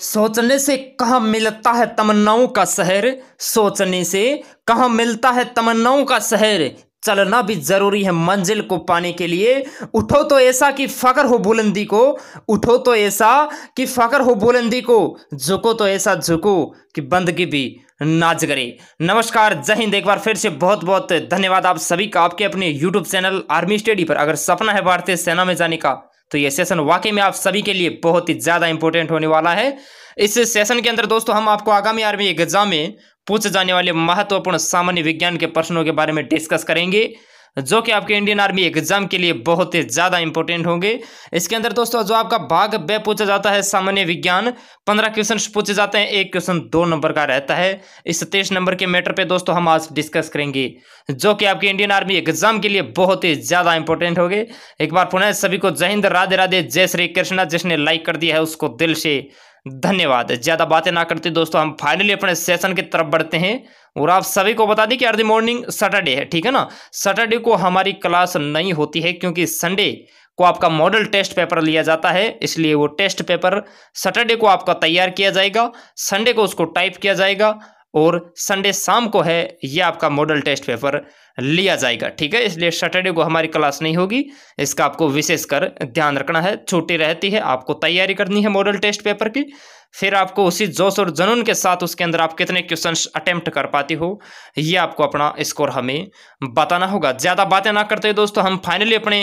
सोचने से कहाँ मिलता है तमन्नाओं का शहर सोचने से कहाँ मिलता है तमन्नाओं का शहर चलना भी ज़रूरी है मंजिल को पाने के लिए उठो तो ऐसा कि फ़ख्र हो बुलंदी को उठो तो ऐसा कि फकर हो बुलंदी को झुको तो ऐसा झुको कि बंदगी भी नाच करे नमस्कार जय हिंद एक बार फिर से बहुत बहुत धन्यवाद आप सभी का आपके अपने यूट्यूब चैनल आर्मी स्टडी पर अगर सपना है भारतीय सेना में जाने का तो ये सेशन वाकई में आप सभी के लिए बहुत ही ज़्यादा इंपॉर्टेंट होने वाला है इस सेशन के अंदर दोस्तों हम आपको आगामी आर्मी एग्जाम में पूछे जाने वाले महत्वपूर्ण सामान्य विज्ञान के प्रश्नों के बारे में डिस्कस करेंगे जो कि आपके इंडियन आर्मी एग्जाम के लिए बहुत ही ज़्यादा इंपॉर्टेंट होंगे इसके अंदर दोस्तों जो आपका भाग बे पूछा जाता है सामान्य विज्ञान पंद्रह क्वेश्चन पूछे जाते हैं एक क्वेश्चन दो नंबर का रहता है इस तेईस नंबर के मैटर पे दोस्तों हम आज डिस्कस करेंगे जो कि आपके इंडियन आर्मी एग्जाम के लिए बहुत ही ज़्यादा इंपॉर्टेंट होंगे एक बार पुनः सभी को जय हिंद राधे राधे जय श्री कृष्णा जिसने लाइक कर दिया है उसको दिल से धन्यवाद ज़्यादा बातें ना करते दोस्तों हम फाइनली अपने सेशन की तरफ बढ़ते हैं और आप सभी को बता दें कि अर्ली मॉर्निंग सैटरडे है ठीक है ना सैटरडे को हमारी क्लास नहीं होती है क्योंकि संडे को आपका मॉडल टेस्ट पेपर लिया जाता है इसलिए वो टेस्ट पेपर सैटरडे को आपका तैयार किया जाएगा संडे को उसको टाइप किया जाएगा और संडे शाम को है यह आपका मॉडल टेस्ट पेपर लिया जाएगा ठीक है इसलिए सैटरडे को हमारी क्लास नहीं होगी इसका आपको विशेष कर ध्यान रखना है छुट्टी रहती है आपको तैयारी करनी है मॉडल टेस्ट पेपर की फिर आपको उसी जोश और जनून के साथ उसके अंदर आप कितने क्वेश्चन अटेम्प्ट कर पाती हो ये आपको अपना स्कोर हमें बताना होगा ज़्यादा बातें ना करते दोस्तों हम फाइनली अपने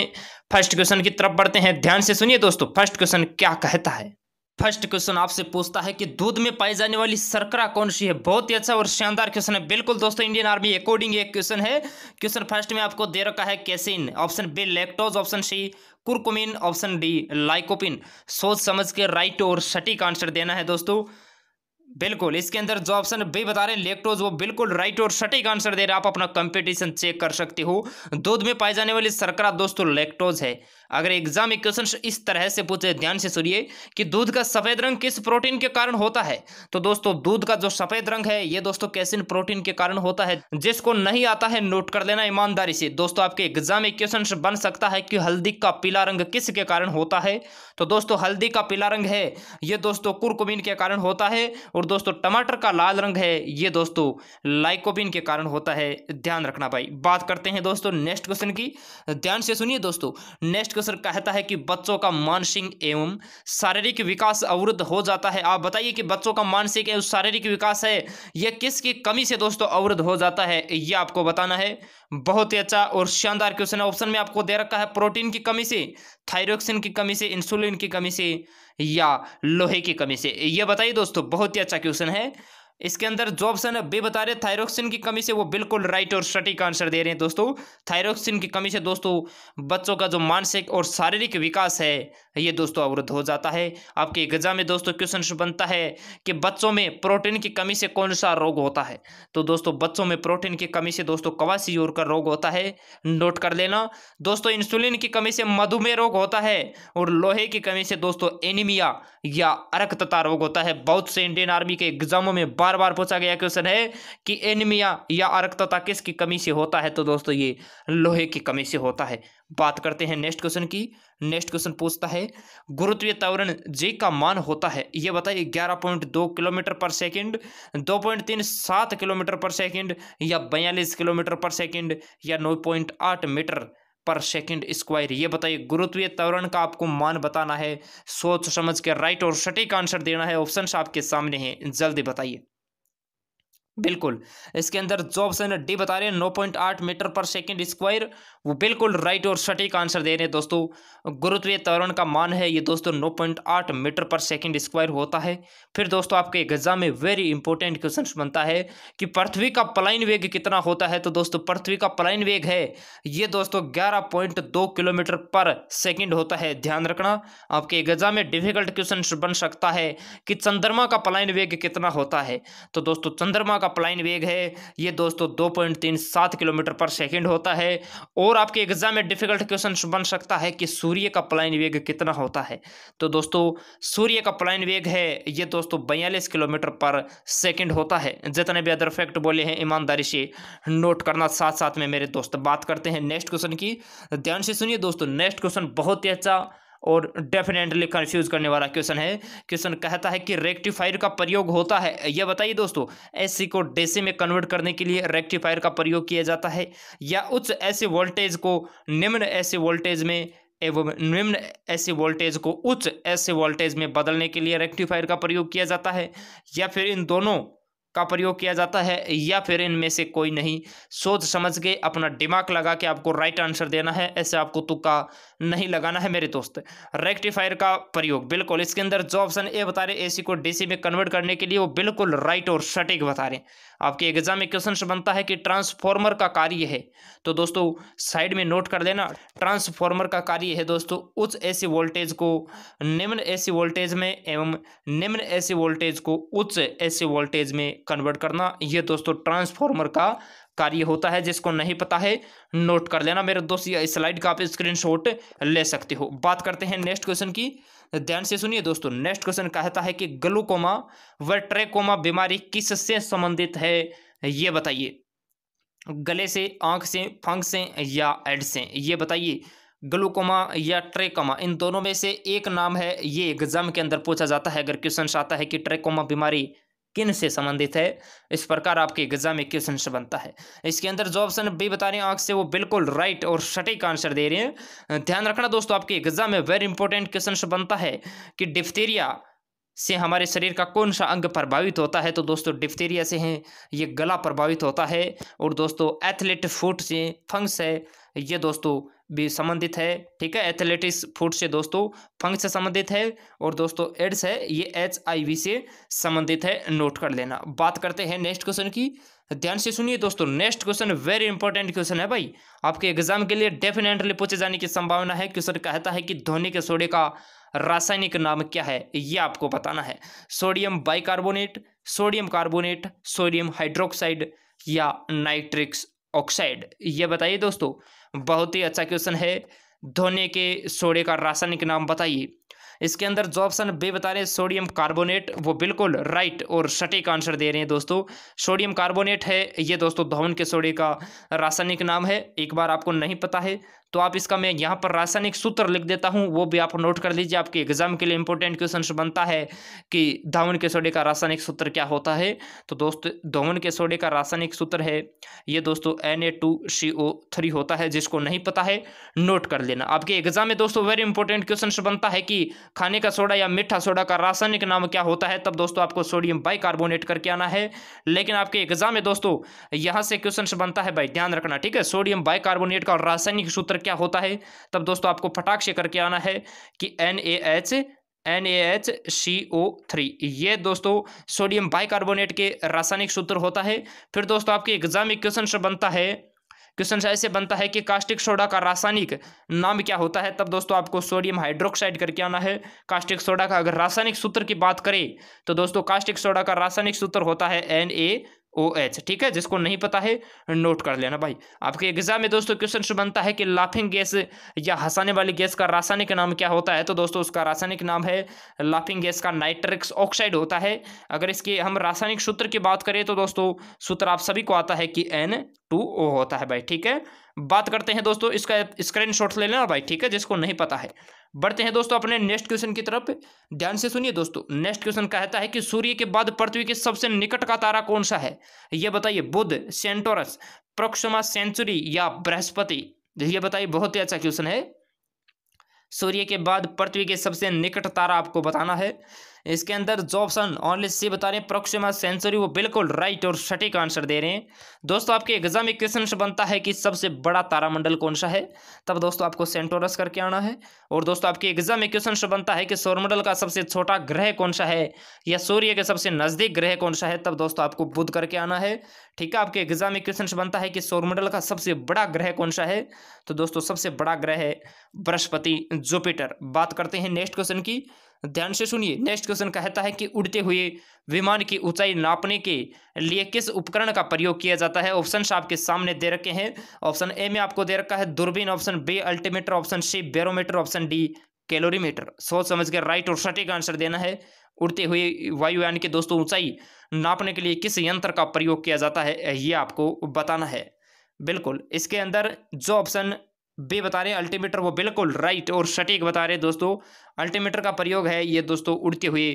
फर्स्ट क्वेश्चन की तरफ बढ़ते हैं ध्यान से सुनिए दोस्तों फर्स्ट क्वेश्चन क्या कहता है फर्स्ट क्वेश्चन आपसे पूछता है कि दूध में पाई जाने वाली सरकरा कौन सी है बहुत ही अच्छा और शानदार क्वेश्चन है बिल्कुल दोस्तों इंडियन आर्मी अकॉर्डिंग एक क्वेश्चन है क्वेश्चन फर्स्ट में आपको दे रखा है casein option B lactose option C curcumin option D lycopene सोच समझ के राइट और सटीक आंसर देना है दोस्तों बिल्कुल इसके अंदर जो ऑप्शन बी बता रहे हैं लेक्टोज वो बिल्कुल राइट और सटीक आंसर दे रहे हैं आप अपना कंपटीशन चेक कर सकते हो दूध में पाई जाने वाली सरकरा दोस्तों लेक्टोज है अगर एग्जाम में क्वेश्चन इस तरह से पूछे ध्यान से सुनिए कि दूध का सफ़ेद रंग किस प्रोटीन के कारण होता है तो दोस्तों दूध का जो सफ़ेद रंग है ये दोस्तों कैसिन प्रोटीन के कारण होता है जिसको नहीं आता है नोट कर लेना ईमानदारी से दोस्तों आपके एग्जाम में क्वेश्चन बन सकता है कि हल्दी का पीला रंग किस के कारण होता है तो दोस्तों हल्दी का पीला रंग है ये दोस्तों कुरकुमिन के कारण होता है और दोस्तों टमाटर का लाल रंग है ये दोस्तों लाइकोबिन के कारण होता है ध्यान रखना भाई बात करते हैं दोस्तों नेक्स्ट क्वेश्चन की ध्यान से सुनिए दोस्तों नेक्स्ट क्वेश्चन कहता है कि बच्चों का मानसिक एवं शारीरिक विकास अवरुद्ध हो जाता है आप बताइए कि बच्चों का मानसिक एवं शारीरिक विकास है यह किसकी कमी से दोस्तों अवरुद्ध हो जाता है यह आपको बताना है बहुत ही अच्छा और शानदार क्वेश्चन है ऑप्शन में आपको दे रखा है प्रोटीन की कमी से थायरोक्सिन की कमी से इंसुलिन की कमी से या लोहे की कमी से यह बताइए दोस्तों बहुत ही अच्छा क्वेश्चन है इसके अंदर जो ऑप्शन बी बता रहे थायरोक्सिन की कमी से वो बिल्कुल राइट और सटीक आंसर दे रहे हैं दोस्तों थायरोक्सिन की कमी से दोस्तों बच्चों का जो मानसिक और शारीरिक विकास है ये दोस्तों अवरुद्ध हो जाता है आपके गजा में दोस्तों क्वेश्चन बनता है कि बच्चों में प्रोटीन की कमी से कौन सा रोग होता है तो दोस्तों बच्चों में प्रोटीन की कमी से दोस्तों जोर का रोग होता है नोट कर लेना दोस्तों इंसुलिन की कमी से मधुमेह रोग होता है और लोहे की कमी से दोस्तों एनीमिया या अरक्तता रोग होता है बहुत से इंडियन आर्मी के एग्जामों में बार बार पूछा गया क्वेश्चन है कि एनिमिया या अरक्तता किसकी कमी से होता है तो दोस्तों ये लोहे की कमी से होता है बात करते हैं नेक्स्ट क्वेश्चन की नेक्स्ट क्वेश्चन पूछता है गुरुत्वीय त्वरण जे का मान होता है ये बताइए ग्यारह पॉइंट दो किलोमीटर पर सेकंड दो पॉइंट तीन सात किलोमीटर पर सेकंड या बयालीस किलोमीटर पर सेकंड या नौ पॉइंट आठ मीटर पर सेकंड स्क्वायर ये बताइए गुरुत्वीय त्वरण का आपको मान बताना है सोच समझ के राइट और सटीक आंसर देना है ऑप्शन आपके सामने हैं जल्दी बताइए बिल्कुल इसके अंदर जो ऑप्शन डी बता रहे हैं नौ पॉइंट आठ मीटर पर सेकंड स्क्वायर वो बिल्कुल राइट और सटीक आंसर दे रहे हैं दोस्तों गुरुत्वीय त्वरण का मान है ये दोस्तों नौ पॉइंट आठ मीटर पर सेकंड स्क्वायर होता है फिर दोस्तों आपके एग्जाम में वेरी इंपॉर्टेंट क्वेश्चन बनता है कि पृथ्वी का पलायन वेग कितना होता है तो दोस्तों पृथ्वी का पलायन वेग है ये दोस्तों ग्यारह किलोमीटर पर सेकेंड होता है ध्यान रखना आपके एग्जाम में डिफिकल्ट क्वेश्चन बन सकता है कि चंद्रमा का पलायन वेग कितना होता है तो दोस्तों चंद्रमा का प्लाइन वेग है ये दोस्तों दो पॉइंट तीन सात किलोमीटर पर सेकेंड होता है और आपके एग्जाम में डिफिकल्ट क्वेश्चन बन सकता है कि सूर्य का प्लाइन वेग कितना होता है तो दोस्तों सूर्य का प्लाइन वेग है ये दोस्तों बयालीस किलोमीटर पर सेकेंड होता है जितने भी अदर फैक्ट बोले हैं ईमानदारी से नोट करना साथ साथ में मेरे दोस्त बात करते हैं नेक्स्ट क्वेश्चन की ध्यान से सुनिए दोस्तों नेक्स्ट क्वेश्चन बहुत ही अच्छा और डेफिनेटली कंफ्यूज करने वाला क्वेश्चन है क्वेश्चन कहता है कि रेक्टिफायर का प्रयोग होता है यह बताइए दोस्तों एस को डेसी में कन्वर्ट करने के लिए रेक्टिफायर का प्रयोग किया जाता है या उच्च ऐसे वोल्टेज को निम्न ऐसे वोल्टेज में एवं निम्न ऐसे वोल्टेज को उच्च ऐसे वोल्टेज में बदलने के लिए रेक्टिफायर का प्रयोग किया जाता है या फिर इन दोनों का प्रयोग किया जाता है या फिर इनमें से कोई नहीं सोच समझ के अपना दिमाग लगा के आपको राइट आंसर देना है ऐसे आपको तुक्का नहीं लगाना है मेरे दोस्त रेक्टिफायर का प्रयोग बिल्कुल इसके अंदर जो ऑप्शन ए बता रहे एसी को डीसी में कन्वर्ट करने के लिए वो बिल्कुल राइट और सटीक बता रहे आपके एग्जाम में क्वेश्चन बनता है कि ट्रांसफॉर्मर का कार्य है तो दोस्तों साइड में नोट कर देना ट्रांसफॉर्मर का कार्य है दोस्तों उच्च ऐसी वोल्टेज को निम्न ऐसी वोल्टेज में एवं निम्न ऐसी वोल्टेज को उच्च ऐसी वोल्टेज में कन्वर्ट करना यह दोस्तों ट्रांसफॉर्मर का कार्य होता है जिसको नहीं पता है नोट कर लेना मेरे दोस्त स्लाइड का आप स्क्रीनशॉट ले सकते हो बात करते हैं नेक्स्ट क्वेश्चन की ध्यान से सुनिए दोस्तों नेक्स्ट क्वेश्चन कहता है कि ग्लूकोमा व ट्रेकोमा बीमारी किससे संबंधित है ये बताइए गले से आंख से फंक से या एड से ये बताइए ग्लूकोमा या ट्रेकोमा इन दोनों में से एक नाम है ये एग्जाम के अंदर पूछा जाता है अगर क्वेश्चन आता है कि ट्रेकोमा बीमारी किन से संबंधित है इस प्रकार आपके एग्जाम में क्वेश्चन बनता है इसके अंदर जो ऑप्शन बी बता रहे हैं आंख से वो बिल्कुल राइट और सटीक आंसर दे रहे हैं ध्यान रखना दोस्तों आपके एग्जाम में वेरी इंपॉर्टेंट क्वेश्चन बनता है कि डिफ्थीरिया से हमारे शरीर का कौन सा अंग प्रभावित होता है तो दोस्तों डिफ्थीरिया से है ये गला प्रभावित होता है और दोस्तों एथलेट फूट से फंक्स है ये दोस्तों भी संबंधित है ठीक है एथलेटिक्स फूड से दोस्तों फंग से संबंधित है और दोस्तों एड्स है ये एच आई वी से संबंधित है नोट कर लेना बात करते हैं नेक्स्ट क्वेश्चन की ध्यान से सुनिए दोस्तों next question very important question है भाई आपके एग्जाम के लिए डेफिनेटली पूछे जाने की संभावना है क्वेश्चन कहता है कि धोनी के सोडे का रासायनिक नाम क्या है ये आपको बताना है sodium bicarbonate sodium carbonate sodium hydroxide या नाइट्रिक्स ऑक्साइड ये बताइए दोस्तों बहुत ही अच्छा क्वेश्चन है धोने के सोडे का रासायनिक नाम बताइए इसके अंदर जो ऑप्शन बे बता रहे हैं सोडियम कार्बोनेट वो बिल्कुल राइट और सटीक आंसर दे रहे हैं दोस्तों सोडियम कार्बोनेट है ये दोस्तों धोन के सोडे का रासायनिक नाम है एक बार आपको नहीं पता है तो आप इसका मैं यहाँ पर रासायनिक सूत्र लिख देता हूँ वो भी आप नोट कर लीजिए आपके एग्जाम के लिए इंपॉर्टेंट क्वेश्चन बनता है कि धावन के सोडे का रासायनिक सूत्र क्या होता है तो दोस्त धावन के सोडे का रासायनिक सूत्र है ये दोस्तों N A two C O three होता है जिसको नहीं पता है नोट कर लेना आपके एग्जाम में दोस्तों वेरी इंपॉर्टेंट क्वेश्चन बनता है कि खाने का सोडा या मीठा सोडा का रासायनिक नाम क्या होता है तब दोस्तों आपको सोडियम बाइकार्बोनेट करके आना है लेकिन आपके एग्जाम में दोस्तों यहाँ से क्वेश्चन बनता है भाई ध्यान रखना ठीक है सोडियम बाई का रासायनिक सूत्र क्या होता है तब दोस्तों आपको फटाक से करके आना है कि N A H N A H C O three ये दोस्तों सोडियम बाइकार्बोनेट के रासायनिक सूत्र होता है फिर दोस्तों आपके एग्जाम में क्वेश्चन से बनता है क्वेश्चन ऐसे बनता है कि कास्टिक सोडा का रासायनिक नाम क्या होता है तब दोस्तों आपको सोडियम हाइड्रोक्साइड करके आना है कास्टिक सोडा का अगर रासायनिक सूत्र की बात करें तो दोस्तों कास्टिक सोडा का रासायनिक सूत्र होता है एन ए ओ एच ठीक है जिसको नहीं पता है नोट कर लेना भाई आपके एग्जाम में दोस्तों क्वेश्चन बनता है कि लाफिंग गैस या हंसाने वाली गैस का रासायनिक नाम क्या होता है तो दोस्तों उसका रासायनिक नाम है लाफिंग गैस का नाइट्रिक्स ऑक्साइड होता है अगर इसके हम रासायनिक सूत्र की बात करें तो दोस्तों सूत्र आप सभी को आता है कि एन टू ओ होता है भाई ठीक है बात करते हैं दोस्तों इसका स्क्रीन ले लेना भाई ठीक है जिसको नहीं पता है बढ़ते हैं दोस्तों अपने नेक्स्ट क्वेश्चन की तरफ ध्यान से सुनिए दोस्तों नेक्स्ट क्वेश्चन कहता है कि सूर्य के बाद पृथ्वी के सबसे निकट का तारा कौन सा है यह बताइए बुद्ध सेंटोरस प्रोक्षमा सेंचुरी या बृहस्पति ये बताइए बहुत ही अच्छा क्वेश्चन है सूर्य के बाद पृथ्वी के सबसे निकट तारा आपको बताना है इसके अंदर जो ऑप्शन ऑनली सी बता रहे हैं प्रोक्सीमा सेंसरी वो बिल्कुल राइट और सटीक आंसर दे रहे हैं दोस्तों आपके एग्जाम में क्वेश्चन बनता है कि सबसे बड़ा तारामंडल कौन सा है तब दोस्तों आपको सेंटोरस करके आना है और दोस्तों आपके एग्जाम में क्वेश्चन बनता है कि सौरमंडल का सबसे छोटा ग्रह कौन सा है या सूर्य के सबसे नज़दीक ग्रह कौन सा है तब दोस्तों आपको बुद्ध करके आना है ठीक है आपके एग्जाम में क्वेश्चन बनता है कि सौरमंडल का सबसे बड़ा ग्रह कौन सा है तो दोस्तों सबसे बड़ा ग्रह है बृहस्पति जुपिटर बात करते हैं नेक्स्ट क्वेश्चन की ध्यान से सुनिए नेक्स्ट क्वेश्चन कहता है कि उड़ते हुए विमान की ऊंचाई नापने के लिए किस उपकरण का प्रयोग किया जाता है ऑप्शन आपके सामने दे रखे हैं ऑप्शन ए में आपको दे रखा है दूरबीन option B altimeter option C barometer option D calorimeter सोच समझ के राइट और सटीक आंसर देना है उड़ते हुए वायुयान के दोस्तों ऊंचाई नापने के लिए किस यंत्र का प्रयोग किया जाता है ये आपको बताना है बिल्कुल इसके अंदर जो ऑप्शन बे बता रहे हैं अल्टीमीटर वो बिल्कुल राइट और सटीक बता रहे दोस्तों अल्टीमीटर का प्रयोग है ये दोस्तों उड़ते हुए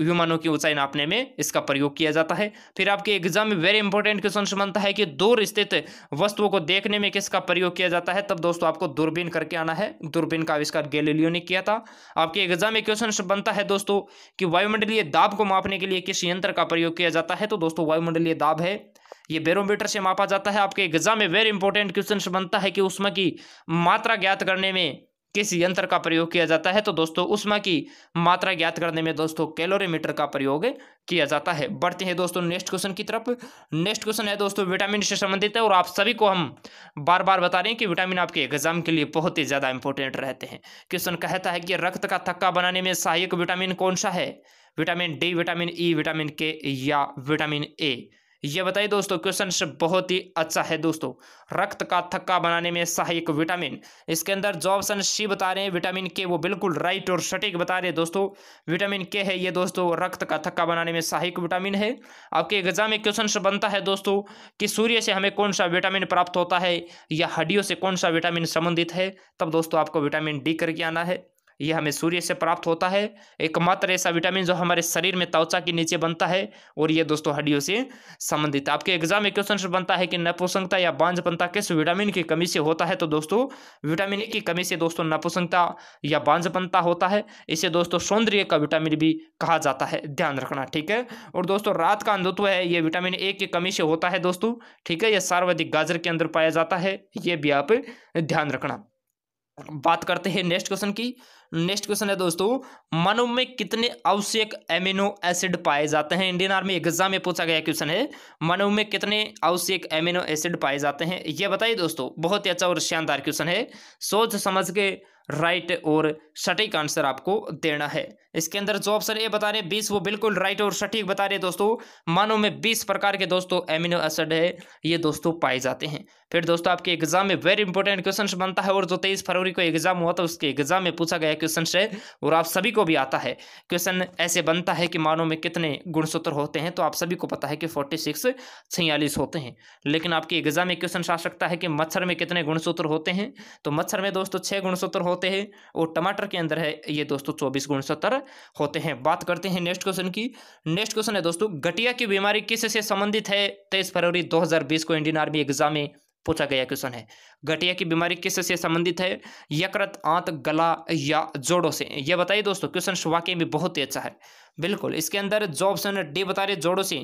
विमानों की ऊंचाई नापने में इसका प्रयोग किया जाता है फिर आपके एग्जाम में वेरी इंपॉर्टेंट क्वेश्चन बनता है कि दूर स्थित वस्तुओं को देखने में किसका प्रयोग किया जाता है तब दोस्तों आपको दूरबीन करके आना है दूरबीन का आविष्कार गैलीलियो ने किया था आपके एग्जाम में क्वेश्चन बनता है दोस्तों कि वायुमंडलीय दाब को मापने के लिए किस यंत्र का प्रयोग किया जाता है तो दोस्तों वायुमंडलीय दाब है ये बेरोमीटर से मापा जाता है आपके एग्जाम में वेरी इंपॉर्टेंट क्वेश्चन बनता है कि उष्मा की मात्रा ज्ञात करने में किस यंत्र का प्रयोग किया जाता है तो दोस्तों उष्मा की मात्रा ज्ञात करने में दोस्तों कैलोरीमीटर का प्रयोग किया जाता है बढ़ते हैं दोस्तों नेक्स्ट क्वेश्चन की तरफ नेक्स्ट क्वेश्चन है दोस्तों विटामिन से संबंधित है और आप सभी को हम बार बार बता रहे हैं कि विटामिन आपके एग्जाम के लिए बहुत ही ज़्यादा इंपॉर्टेंट रहते हैं क्वेश्चन कहता है कि रक्त का थक्का बनाने में सहायक विटामिन कौन सा है vitamin D vitamin E vitamin K या विटामिन ए ये बताइए दोस्तों क्वेश्चन बहुत ही अच्छा है दोस्तों रक्त का थक्का बनाने में सहायक विटामिन इसके अंदर जो ऑप्शन सी बता रहे हैं विटामिन के वो बिल्कुल राइट और सटीक बता रहे हैं दोस्तों विटामिन के है ये दोस्तों रक्त का थक्का बनाने में सहायक विटामिन है आपके एग्जाम में क्वेश्चन बनता है दोस्तों कि सूर्य से हमें कौन सा विटामिन प्राप्त होता है या हड्डियों से कौन सा विटामिन संबंधित है तब दोस्तों आपको विटामिन डी करके आना है यह हमें सूर्य से प्राप्त होता है एकमात्र ऐसा विटामिन जो हमारे शरीर में त्वचा के नीचे बनता है और ये दोस्तों हड्डियों से संबंधित आपके एग्जाम में क्वेश्चन बनता है कि नपुसंगता या बांझपनता किस विटामिन की कमी से होता है तो दोस्तों विटामिन की कमी से दोस्तों नपुसंगता या बांझपनता होता है इसे दोस्तों सौंदर्य का विटामिन भी कहा जाता है ध्यान रखना ठीक है और दोस्तों रात का अंधत्व है ये विटामिन ए की कमी से होता है दोस्तों ठीक है यह सर्वाधिक गाजर के अंदर पाया जाता है ये भी आप ध्यान रखना बात करते हैं नेक्स्ट क्वेश्चन की नेक्स्ट क्वेश्चन है दोस्तों मनु में कितने आवश्यक एमिनो एसिड पाए जाते हैं इंडियन आर्मी एग्जाम में पूछा गया क्वेश्चन है मनु में कितने आवश्यक एमिनो एसिड पाए जाते हैं यह बताइए दोस्तों बहुत ही अच्छा और शानदार क्वेश्चन है सोच समझ के राइट और सटीक आंसर आपको देना है इसके अंदर जो ऑप्शन ये बता रहे हैं बीस वो बिल्कुल राइट और सटीक बता रहे हैं दोस्तों मानव में बीस प्रकार के दोस्तों एमिनो एसिड है ये दोस्तों पाए जाते हैं फिर दोस्तों आपके एग्जाम में वेरी इंपॉर्टेंट क्वेश्चन बनता है और जो तेईस फरवरी को एग्जाम हुआ था उसके एग्जाम में पूछा गया क्वेश्चन शायद और आप सभी को भी आता है क्वेश्चन ऐसे बनता है कि मानव में कितने गुणसूत्र होते हैं तो आप सभी को पता है कि फोर्टी सिक्स छियालीस होते हैं लेकिन आपकी एग्जाम में क्वेश्चन आ सकता है कि मच्छर में कितने गुणसूत्र होते हैं तो मच्छर में दोस्तों छः गुणसूत्र होते हैं और टमाटर के अंदर है ये दोस्तों चौबीस गुणसूत्र होते हैं बात करते हैं नेक्स्ट क्वेश्चन की नेक्स्ट क्वेश्चन है दोस्तों गटिया की बीमारी किस से संबंधित है तेईस फरवरी दो को इंडियन आर्मी एग्जाम में पूछा गया क्वेश्चन है गठिया की बीमारी किस से संबंधित है यकृत आंत गला या जोड़ों से यह बताइए दोस्तों क्वेश्चन वाकई में बहुत ही अच्छा है बिल्कुल इसके अंदर जो ऑप्शन डी बता रहे जोड़ों से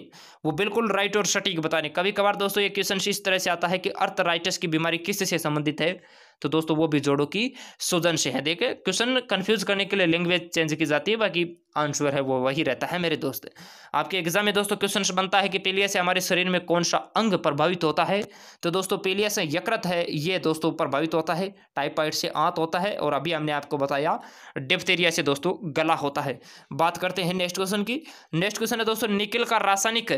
वो बिल्कुल राइट और सटीक बता रहे कभी कभार दोस्तों ये क्वेश्चन इस तरह से आता है कि अर्थराइटिस की बीमारी किस से संबंधित है तो दोस्तों वो भी जोड़ो की सूजन से है देखे क्वेश्चन कन्फ्यूज करने के लिए लैंग्वेज चेंज की जाती है बाकी आंसर है वो वही रहता है मेरे दोस्त आपके एग्जाम में दोस्तों क्वेश्चन बनता है कि पीलिया से हमारे शरीर में कौन सा अंग प्रभावित होता है तो दोस्तों पीलिया से यकृत है ये दोस्तों प्रभावित होता है टाइपाइड से आंत होता है और अभी हमने आपको बताया डिप्थेरिया से दोस्तों गला होता है बात करते हैं नेक्स्ट क्वेश्चन की नेक्स्ट क्वेश्चन है दोस्तों निकिल का रासायनिक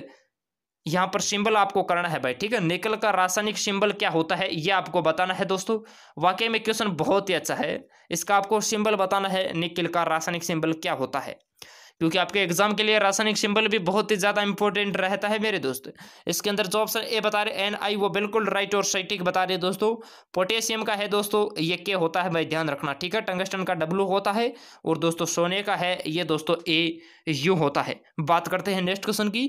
यहां पर सिंबल आपको करना है भाई ठीक है निकल का रासायनिक सिंबल क्या होता है ये आपको बताना है दोस्तों वाकई में क्वेश्चन बहुत ही अच्छा है इसका आपको सिंबल बताना है निकल का रासायनिक सिंबल क्या होता है क्योंकि आपके एग्जाम के लिए रासायनिक सिंबल भी बहुत ही ज़्यादा इंपॉर्टेंट रहता है मेरे दोस्त इसके अंदर जो ऑप्शन ए बता रहे एन आई वो बिल्कुल राइट और सटीक बता रहे दोस्तों पोटेशियम का है दोस्तों ये के होता है भाई ध्यान रखना ठीक है टंगस्टन का डब्लू होता है और दोस्तों सोने का है ये दोस्तों ए यू होता है बात करते हैं नेक्स्ट क्वेश्चन की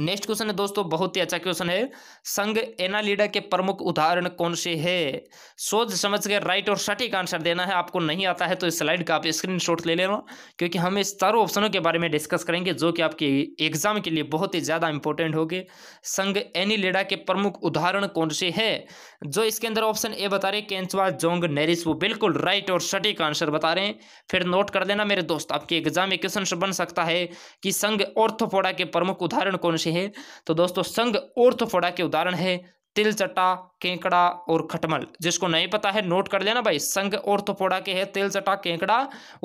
नेक्स्ट क्वेश्चन है दोस्तों बहुत ही अच्छा क्वेश्चन है संघ एनालिडा के प्रमुख उदाहरण कौन से है सोच समझ के राइट और सटीक आंसर देना है आपको नहीं आता है तो इस स्लाइड का आप स्क्रीनशॉट ले लेना क्योंकि हम इस चारों ऑप्शनों के बारे में डिस्कस करेंगे जो कि आपके एग्जाम के लिए बहुत ही ज़्यादा इंपॉर्टेंट होगी संघ एनिलिडा के प्रमुख उदाहरण कौन से है जो इसके अंदर ऑप्शन ए बता रहे कैंसवा जोंग नेरिस वो बिल्कुल राइट और सटीक आंसर बता रहे हैं फिर नोट कर देना मेरे दोस्त आपके एग्जाम में क्वेश्चन बन सकता है कि संघ ऑर्थोपोडा के प्रमुख उदाहरण कौन से है तो दोस्तों संघ ओर्थोफोडा तो के उदाहरण है तिल चट्टा केंकड़ा और खटमल जिसको नहीं पता है नोट कर लेना भाई संघ ओर्थोपोडा तो के है तिल चट्टा केंकड़ा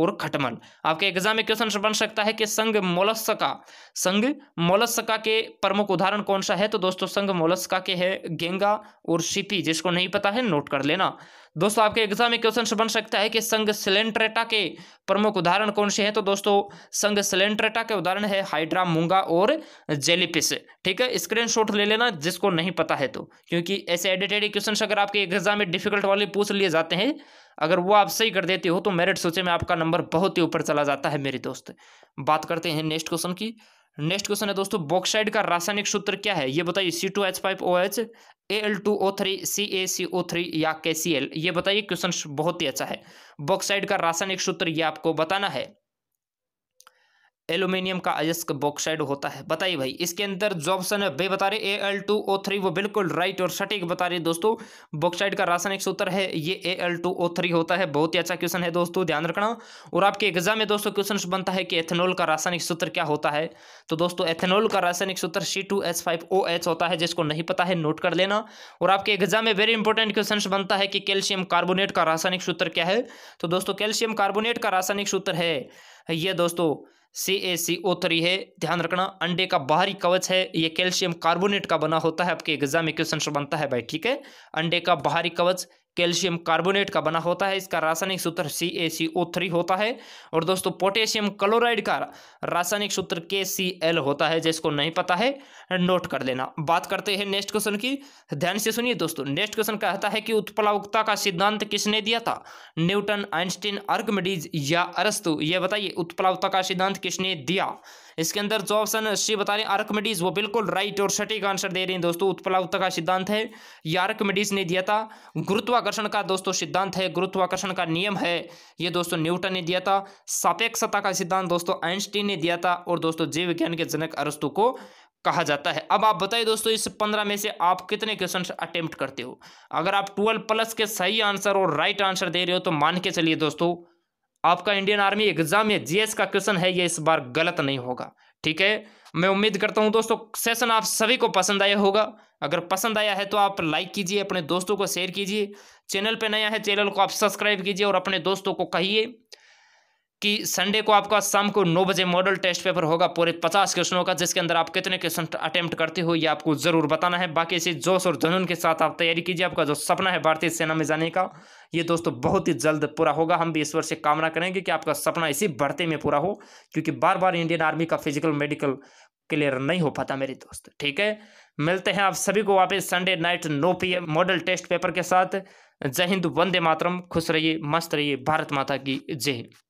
और खटमल आपके एग्जाम में क्वेश्चन बन सकता है कि संघ मोलस्का संघ मोलस्का के प्रमुख उदाहरण कौन सा है तो दोस्तों संघ मोलस्का के है गेंगा और सीपी जिसको नहीं पता है नोट कर लेना दोस्तों आपके एग्जाम में क्वेश्चन बन सकता है कि संघ सिलेंट्रेटा के प्रमुख उदाहरण कौन से हैं तो दोस्तों संघ सिलेंट्रेटा के उदाहरण है हाइड्रा मूंगा और जेलीपिस ठीक है स्क्रीनशॉट ले लेना जिसको नहीं पता है तो क्योंकि ऐसे एडिटेड क्वेश्चन अगर आपके एग्जाम में डिफिकल्ट वाले पूछ लिए जाते हैं अगर वो आप सही कर देते हो तो मेरिट सोचे में आपका नंबर बहुत ही ऊपर चला जाता है मेरे दोस्त बात करते हैं नेक्स्ट क्वेश्चन की नेक्स्ट क्वेश्चन है दोस्तों बॉक्साइड का रासायनिक सूत्र क्या है ये बताइए C two H five O H A L two O three C A C O three या के सी एल ये बताइए क्वेश्चन बहुत ही अच्छा है बॉक्साइड का रासायनिक सूत्र ये आपको बताना है एल्यूमिनियम का अयस्क बॉक्साइड होता है बताइए भाई इसके अंदर जो ऑप्शन है बे बता रहे A L two O three वो बिल्कुल राइट और सटीक बता रहे दोस्तों बॉक्साइड का रासायनिक सूत्र है ये A L two O three होता है बहुत ही अच्छा क्वेश्चन है दोस्तों ध्यान रखना और आपके एग्जाम में दोस्तों क्वेश्चन बनता है कि एथेनॉल का रासायनिक सूत्र क्या होता है तो दोस्तों एथेनॉल का रासायनिक सूत्र C two H five O H होता है जिसको नहीं पता है नोट कर लेना और आपके एग्जाम में वेरी इंपॉर्टेंट क्वेश्चन बनता है कि कैल्शियम कार्बोनेट का रासायनिक सूत्र क्या है तो दोस्तों कैल्शियम कार्बोनेट का रासायनिक सूत्र है ये दोस्तों सी ए सी ओ थ्री है ध्यान रखना अंडे का बाहरी कवच है ये कैल्शियम कार्बोनेट का बना होता है आपके एग्जाम में क्वेश्चन बनता है भाई ठीक है अंडे का बाहरी कवच कैल्शियम कार्बोनेट का बना होता है इसका रासायनिक सूत्र सी ए सी ओ थ्री होता है और दोस्तों पोटेशियम क्लोराइड का रासायनिक सूत्र के सी एल होता है जिसको नहीं पता है नोट कर लेना बात करते हैं नेक्स्ट क्वेश्चन की ध्यान से सुनिए दोस्तों नेक्स्ट क्वेश्चन कहता है कि उत्प्लावकता का सिद्धांत किसने दिया था न्यूटन आइंस्टीन आर्गमेडीज या अरस्तु यह बताइए उत्प्लावकता का सिद्धांत किसने दिया इसके अंदर जो ऑप्शन सी बता रहे हैं आर्कमेडीज वो बिल्कुल राइट और सटीक आंसर दे रहे हैं दोस्तों उत्पलावत का सिद्धांत है ये आर्कमेडीज ने दिया था गुरुत्वाकर्षण का दोस्तों सिद्धांत है गुरुत्वाकर्षण का नियम है ये दोस्तों न्यूटन ने दिया था सापेक्षता का सिद्धांत दोस्तों आइंस्टीन ने दिया था और दोस्तों जीव विज्ञान के जनक अरस्तु को कहा जाता है अब आप बताइए दोस्तों इस पंद्रह में से आप कितने क्वेश्चन अटेम्प्ट करते हो अगर आप ट्वेल्व प्लस के सही आंसर और राइट आंसर दे रहे हो तो मान के चलिए दोस्तों आपका इंडियन आर्मी एग्जाम में जीएस का क्वेश्चन है ये इस बार गलत नहीं होगा ठीक है मैं उम्मीद करता हूं दोस्तों सेशन आप सभी को पसंद आया होगा अगर पसंद आया है तो आप लाइक कीजिए अपने दोस्तों को शेयर कीजिए चैनल पे नया है चैनल को आप सब्सक्राइब कीजिए और अपने दोस्तों को कहिए कि संडे को आपका शाम को नौ बजे मॉडल टेस्ट पेपर होगा पूरे पचास क्वेश्चनों का जिसके अंदर आप कितने क्वेश्चन अटेम्प्ट करते हो ये आपको जरूर बताना है बाकी इसी जोश और जनून के साथ आप तैयारी कीजिए आपका जो सपना है भारतीय सेना में जाने का ये दोस्तों बहुत ही जल्द पूरा होगा हम भी ईश्वर से कामना करेंगे कि आपका सपना इसी बढ़ते में पूरा हो क्योंकि बार बार इंडियन आर्मी का फिजिकल मेडिकल क्लियर नहीं हो पाता मेरे दोस्त ठीक है मिलते हैं आप सभी को वापस संडे नाइट नौ पी मॉडल टेस्ट पेपर के साथ जय हिंद वंदे मातरम खुश रहिए मस्त रहिए भारत माता की जय हिंद